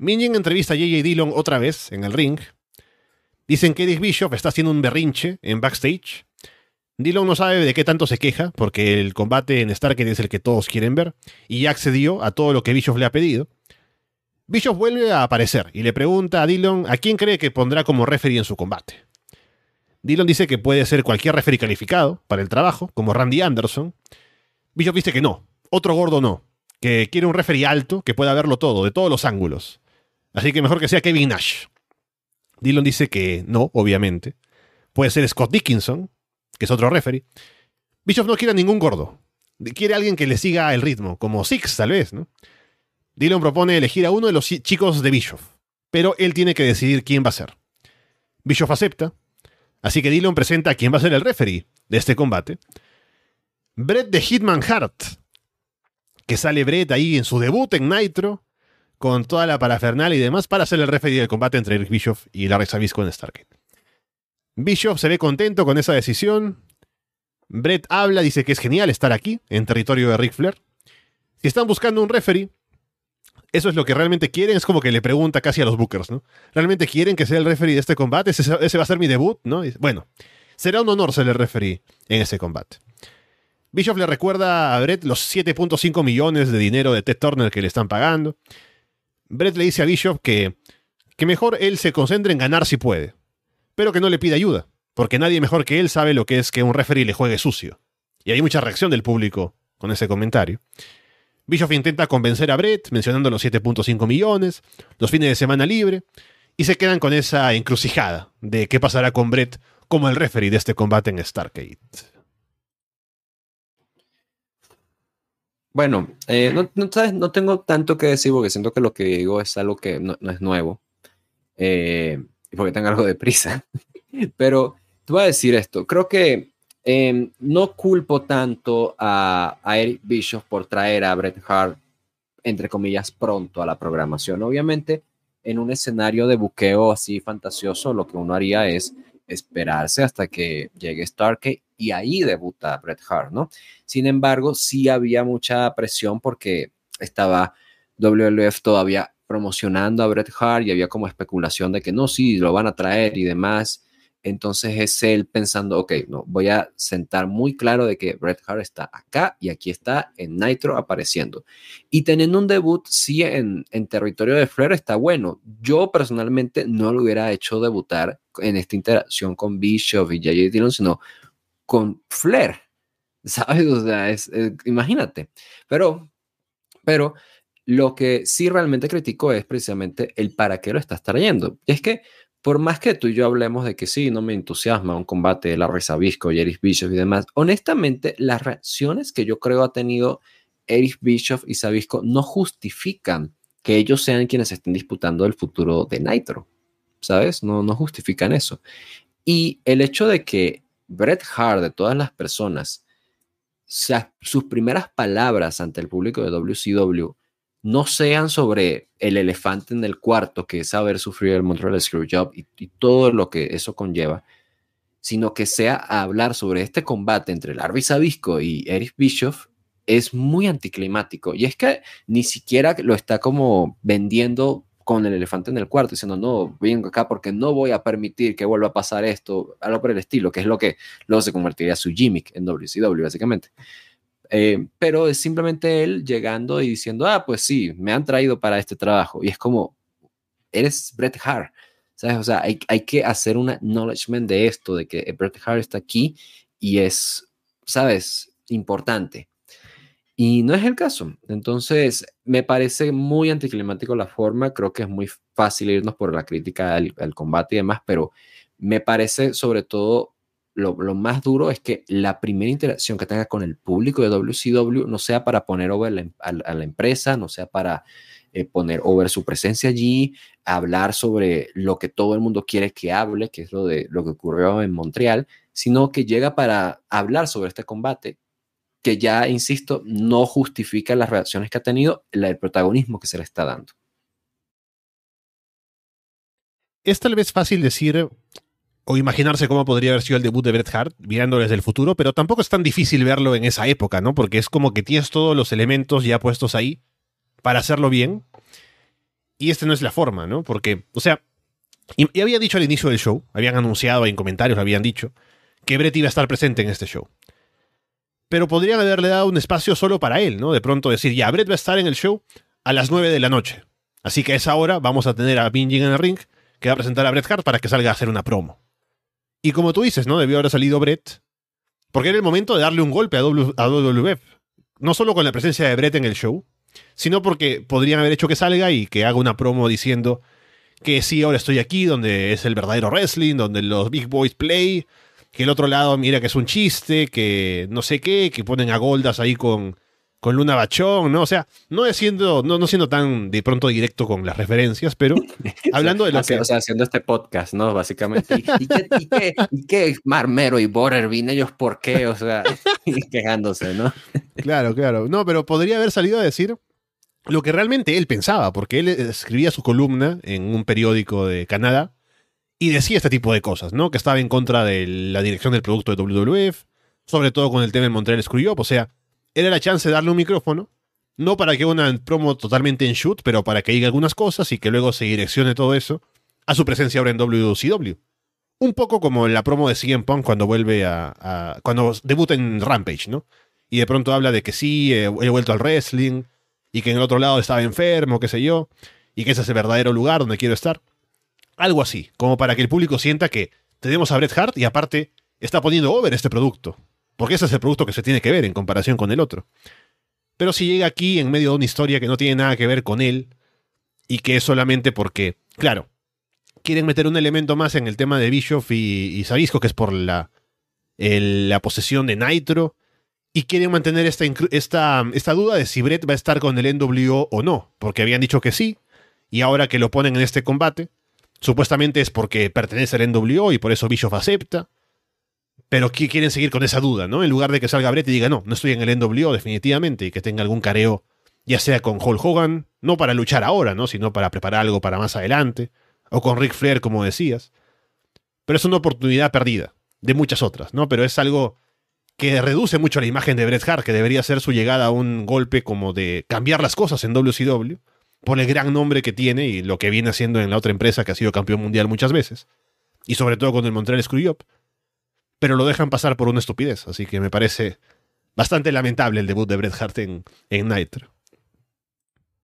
Minjin entrevista a J.J. Dillon otra vez en el ring. Dicen que Eric Bishop está haciendo un berrinche en backstage. Dillon no sabe de qué tanto se queja, porque el combate en Starken es el que todos quieren ver, y ya accedió a todo lo que Bishop le ha pedido. Bishop vuelve a aparecer y le pregunta a Dillon a quién cree que pondrá como referee en su combate. Dillon dice que puede ser cualquier referee calificado para el trabajo, como Randy Anderson. Bishop dice que no, otro gordo no, que quiere un referee alto que pueda verlo todo, de todos los ángulos. Así que mejor que sea Kevin Nash. Dillon dice que no, obviamente. Puede ser Scott Dickinson, que es otro referee. Bischoff no quiere a ningún gordo. Quiere a alguien que le siga el ritmo, como Six, tal vez, ¿no? Dillon propone elegir a uno de los chicos de Bischoff, pero él tiene que decidir quién va a ser. Bischoff acepta, así que Dillon presenta a quién va a ser el referee de este combate. Brett de Hitman Hart, que sale Brett ahí en su debut en Nitro, con toda la parafernal y demás para ser el referee del combate entre Eric Bischoff y Larry Sabisco en Stargate. Bischoff se ve contento con esa decisión. Brett habla, dice que es genial estar aquí, en territorio de Ric Flair. Si están buscando un referee, eso es lo que realmente quieren, es como que le pregunta casi a los Bookers, ¿no? ¿Realmente quieren que sea el referee de este combate? ¿Ese, va a ser mi debut? ¿no? bueno, será un honor ser el referee en ese combate. Bischoff le recuerda a Brett los 7.5 millones de dinero de Ted Turner que le están pagando. Brett le dice a Bishop que, que mejor él se concentre en ganar si puede, pero que no le pida ayuda, porque nadie mejor que él sabe lo que es que un referee le juegue sucio. Y hay mucha reacción del público con ese comentario. Bishop intenta convencer a Brett, mencionando los 7.5 millones, los fines de semana libre, y se quedan con esa encrucijada de qué pasará con Brett como el referee de este combate en Stargate. Bueno, eh, no, ¿sabes? no, tengo tanto que decir porque siento que lo que digo es algo que no, es nuevo. Eh, porque tengo algo de prisa. Pero te voy a decir esto. Creo que em, no culpo tanto a, a, Eric Bischoff por traer a Bret Hart, entre comillas, pronto a la programación. Obviamente, en un escenario de buqueo así fantasioso, lo que uno haría es esperarse hasta que llegue Starkey y ahí debuta Bret Hart, ¿no? Sin embargo, sí había mucha presión porque estaba WWF todavía promocionando a Bret Hart y había como especulación de que no, sí, lo van a traer y demás. Entonces es él pensando, ok, no, voy a sentar muy claro de que Bret Hart está acá y aquí está en Nitro apareciendo. Y teniendo un debut, sí, en, territorio de Flair está bueno. Yo personalmente no lo hubiera hecho debutar en esta interacción con Bishop y J.J. Dillon, sino con Flair. ¿Sabes? O sea, es, eh, imagínate. Pero, pero lo que sí realmente critico es precisamente el para qué lo está trayendo. Y es que por más que tú y yo hablemos de que sí, no me entusiasma un combate de Larry Sabisco y Eric Bischoff y demás, honestamente, las reacciones que yo creo ha tenido Eric Bischoff y Sabisco no justifican que ellos sean quienes estén disputando el futuro de Nitro, ¿sabes? No, no justifican eso. Y el hecho de que Bret Hart, de todas las personas, sus primeras palabras ante el público de WCW no sean sobre el elefante en el cuarto, que es haber sufrido el Montreal Screwjob y, y todo lo que eso conlleva, sino que sea hablar sobre este combate entre Larry Sabisco y Eric Bischoff es muy anticlimático. Y es que ni siquiera lo está como vendiendo con el elefante en el cuarto, diciendo, no, vengo acá porque no voy a permitir que vuelva a pasar esto, algo por el estilo, que es lo que luego se convertiría su gimmick en WCW, básicamente. Eh, pero es simplemente él llegando y diciendo, ah, pues sí, me han traído para este trabajo. Y es como, eres Bret Hart, ¿sabes? O sea, hay, que hacer un acknowledgement de esto, de que Bret Hart está aquí y es, ¿sabes? Importante. Y no es el caso. Entonces, me parece muy anticlimático la forma. Creo que es muy fácil irnos por la crítica al combate y demás, pero me parece sobre todo lo, más duro es que la primera interacción que tenga con el público de WCW no sea para poner over em, a, la empresa, no sea para eh, poner over su presencia allí, hablar sobre lo que todo el mundo quiere que hable, que es lo, de, lo que ocurrió en Montreal, sino que llega para hablar sobre este combate que ya, insisto, no justifica las reacciones que ha tenido, la, el protagonismo que se le está dando. Es tal vez fácil decir, o imaginarse cómo podría haber sido el debut de Bret Hart, mirándoles desde el futuro, pero tampoco es tan difícil verlo en esa época, ¿no? Porque es como que tienes todos los elementos ya puestos ahí para hacerlo bien. Y esta no es la forma, ¿no? Porque, o sea, y, había dicho al inicio del show, habían anunciado en comentarios, habían dicho, que Bret iba a estar presente en este show. Pero podrían haberle dado un espacio solo para él, ¿no? De pronto decir, ya, Bret va a estar en el show a las 9 de la noche. Así que a esa hora vamos a tener a Binging en el ring, que va a presentar a Bret Hart para que salga a hacer una promo. Y como tú dices, ¿no? Debió haber salido Brett, porque era el momento de darle un golpe a, WWF. No solo con la presencia de Brett en el show, sino porque podrían haber hecho que salga y que haga una promo diciendo que sí, ahora estoy aquí, donde es el verdadero wrestling, donde los big boys play, que el otro lado mira que es un chiste, que no sé qué, que ponen a Goldas ahí con con Luna Bachón, ¿no? O sea, no siendo, no, no siendo tan de pronto directo con las referencias, pero hablando de lo que... O sea, haciendo este podcast, ¿no? Básicamente. ¿Y, qué, ¿Y, qué, Marmero y Borervin? ¿Ellos por qué? O sea, quejándose, ¿no? claro, claro. No, pero podría haber salido a decir lo que realmente él pensaba, porque él escribía su columna en un periódico de Canadá y decía este tipo de cosas, ¿no? Que estaba en contra de la dirección del producto de WWF, sobre todo con el tema del Montreal Screwjob, o sea era la chance de darle un micrófono, no para que una promo totalmente en shoot, pero para que diga algunas cosas y que luego se direccione todo eso a su presencia ahora en WCW. Un poco como la promo de CM Punk cuando vuelve a, cuando debuta en Rampage, ¿no? Y de pronto habla de que sí, eh, he vuelto al wrestling y que en el otro lado estaba enfermo, qué sé yo, y que ese es el verdadero lugar donde quiero estar. Algo así, como para que el público sienta que tenemos a Bret Hart y aparte está poniendo over este producto. Porque ese es el producto que se tiene que ver en comparación con el otro. Pero si llega aquí en medio de una historia que no tiene nada que ver con él y que es solamente porque, claro, quieren meter un elemento más en el tema de Bischoff y, y Sabisco, que es por la, la posesión de Nitro, y quieren mantener esta, esta, esta duda de si Brett va a estar con el NWO o no, porque habían dicho que sí, y ahora que lo ponen en este combate, supuestamente es porque pertenece al NWO y por eso Bischoff acepta pero quieren seguir con esa duda, ¿no? En lugar de que salga Brett y diga, no, no estoy en el NWO definitivamente, y que tenga algún careo, ya sea con Hulk Hogan, no para luchar ahora, ¿no? Sino para preparar algo para más adelante, o con Rick Flair, como decías. Pero es una oportunidad perdida, de muchas otras, ¿no? Pero es algo que reduce mucho la imagen de Bret Hart, que debería ser su llegada a un golpe como de cambiar las cosas en WCW, por el gran nombre que tiene y lo que viene haciendo en la otra empresa que ha sido campeón mundial muchas veces, y sobre todo con el Montreal Screwjob pero lo dejan pasar por una estupidez. Así que me parece bastante lamentable el debut de Bret Hart en, en Nitro.